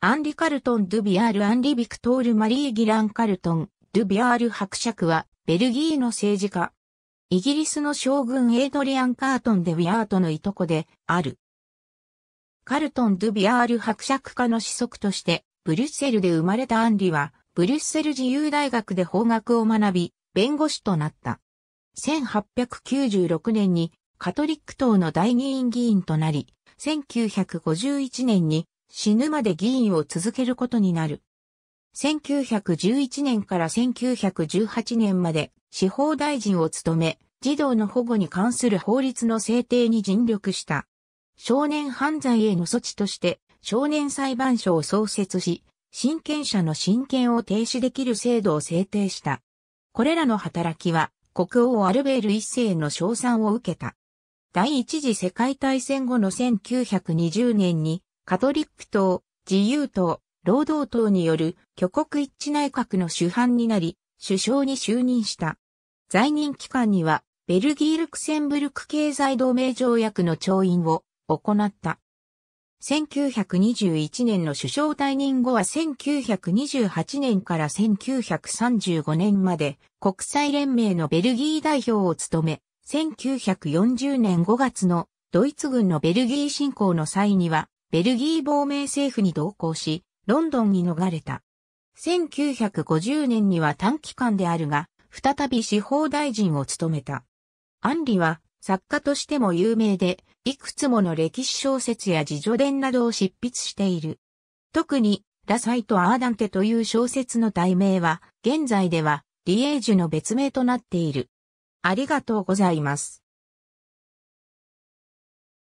アンリ・カルトン・ドゥ・ビアール・アンリ・ビクトール・マリー・ギラン・カルトン、ドゥ・ビアール伯爵は、ベルギーの政治家。イギリスの将軍エイドリアン・カートン・デ・ビアートのいとこで、ある。カルトン・ドゥ・ビアール伯爵家の子息として、ブリュッセルで生まれたアンリは、ブリュッセル自由大学で法学を学び、弁護士となった。1896年に、カトリック党の大議員議員となり、1951年に死ぬまで議員を続けることになる。1911年から1918年まで司法大臣を務め、児童の保護に関する法律の制定に尽力した。少年犯罪への措置として少年裁判所を創設し、親権者の親権を停止できる制度を制定した。これらの働きは国王アルベール一世の称賛を受けた。第一次世界大戦後の1920年にカトリック党、自由党、労働党による挙国一致内閣の主犯になり、首相に就任した。在任期間には、ベルギー・ルクセンブルク経済同盟条約の調印を行った。1921年の首相退任後は1928年から1935年まで国際連盟のベルギー代表を務め、1940年5月のドイツ軍のベルギー侵攻の際にはベルギー亡命政府に同行し、ロンドンに逃れた。1950年には短期間であるが、再び司法大臣を務めた。アンリは作家としても有名で、いくつもの歴史小説や自助伝などを執筆している。特に、ラサイト・アーダンテという小説の題名は、現在では、リエージュの別名となっている。ありがとうございます。